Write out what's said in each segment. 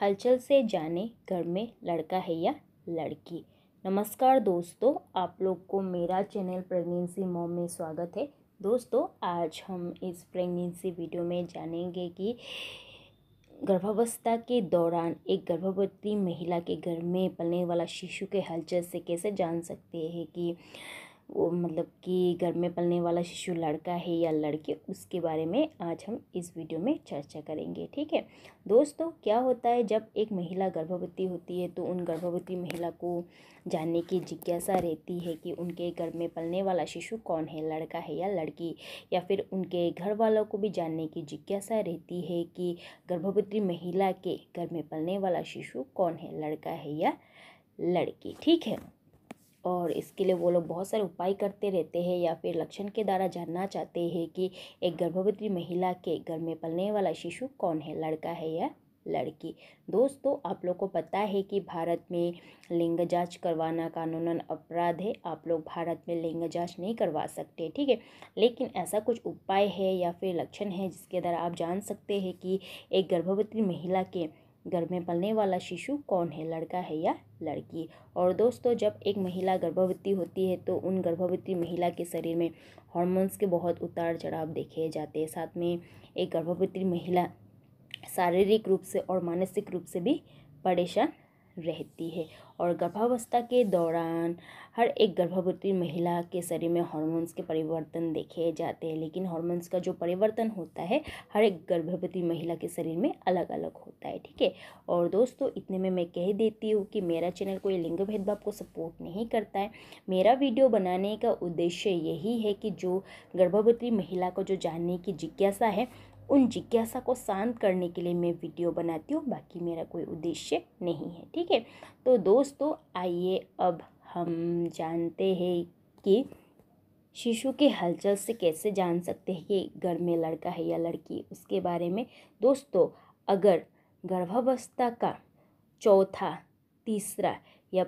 हलचल से जाने घर में लड़का है या लड़की नमस्कार दोस्तों आप लोग को मेरा चैनल प्रेगनेंसी मॉम में स्वागत है दोस्तों आज हम इस प्रेगनेंसी वीडियो में जानेंगे कि गर्भावस्था के दौरान एक गर्भवती महिला के घर में पलने वाला शिशु के हलचल से कैसे जान सकते हैं कि वो मतलब कि घर में पलने वाला शिशु लड़का है या लड़की उसके बारे में आज हम इस वीडियो में चर्चा करेंगे ठीक है दोस्तों क्या होता है जब एक महिला गर्भवती होती है तो उन गर्भवती महिला को जानने की जिज्ञासा रहती है कि उनके घर में पलने वाला शिशु कौन है लड़का है या लड़की या फिर उनके घर वालों को भी जानने की जिज्ञासा रहती है कि गर्भवती महिला के घर में पलने वाला शिशु कौन है लड़का है या लड़की ठीक है और इसके लिए वो लोग बहुत सारे उपाय करते रहते हैं या फिर लक्षण के द्वारा जानना चाहते हैं कि एक गर्भवती महिला के घर में पलने वाला शिशु कौन है लड़का है या लड़की दोस्तों आप लोग को पता है कि भारत में लिंग जांच करवाना कानूनन अपराध है आप लोग भारत में लिंग जांच नहीं करवा सकते ठीक है लेकिन ऐसा कुछ उपाय है या फिर लक्षण है जिसके द्वारा आप जान सकते हैं कि एक गर्भवती महिला के घर में पलने वाला शिशु कौन है लड़का है या लड़की और दोस्तों जब एक महिला गर्भवती होती है तो उन गर्भवती महिला के शरीर में हॉर्मोन्स के बहुत उतार चढ़ाव देखे जाते हैं साथ में एक गर्भवती महिला शारीरिक रूप से और मानसिक रूप से भी परेशान रहती है और गर्भावस्था के दौरान हर एक गर्भवती महिला के शरीर में हार्मोन्स के परिवर्तन देखे जाते हैं लेकिन हार्मोन्स का जो परिवर्तन होता है हर एक गर्भवती महिला के शरीर में अलग अलग होता है ठीक है और दोस्तों इतने में मैं कह देती हूँ कि मेरा चैनल कोई लिंग भेदभाव को सपोर्ट नहीं करता है मेरा वीडियो बनाने का उद्देश्य यही है कि जो गर्भवती महिला को जो जानने की जिज्ञासा है उन जिज्ञासा को शांत करने के लिए मैं वीडियो बनाती हूँ बाकी मेरा कोई उद्देश्य नहीं है ठीक है तो दोस्तों आइए अब हम जानते हैं कि शिशु के हलचल से कैसे जान सकते हैं कि घर में लड़का है या लड़की उसके बारे में दोस्तों अगर गर्भावस्था का चौथा तीसरा या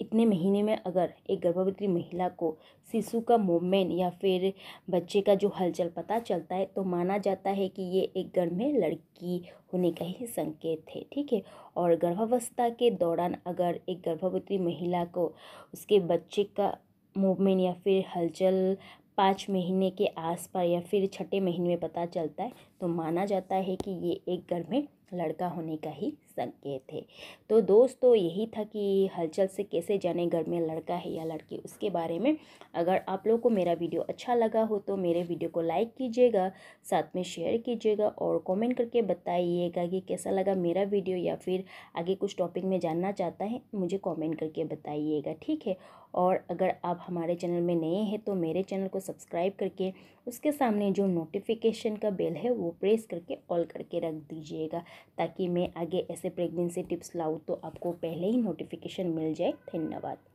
इतने महीने में अगर एक गर्भवती महिला को शिशु का मूवमेंट या फिर बच्चे का जो हलचल पता चलता है तो माना जाता है कि ये एक गर्भ में लड़की होने का ही संकेत है ठीक है और गर्भावस्था के दौरान अगर एक गर्भवती महिला को उसके बच्चे का मूवमेंट या फिर हलचल पाँच महीने के आसपास या फिर छठे महीने में पता चलता है तो माना जाता है कि ये एक घर में लड़का होने का ही संकेत है तो दोस्तों तो यही था कि हलचल से कैसे जाने घर में लड़का है या लड़की उसके बारे में अगर आप लोग को मेरा वीडियो अच्छा लगा हो तो मेरे वीडियो को लाइक कीजिएगा साथ में शेयर कीजिएगा और कमेंट करके बताइएगा कि कैसा लगा मेरा वीडियो या फिर आगे कुछ टॉपिक में जानना चाहता है मुझे कॉमेंट करके बताइएगा ठीक है और अगर आप हमारे चैनल में नए हैं तो मेरे चैनल को सब्सक्राइब करके उसके सामने जो नोटिफिकेशन का बेल है वो वो प्रेस करके ऑल करके रख दीजिएगा ताकि मैं आगे ऐसे प्रेगनेंसी टिप्स लाऊँ तो आपको पहले ही नोटिफिकेशन मिल जाए धन्यवाद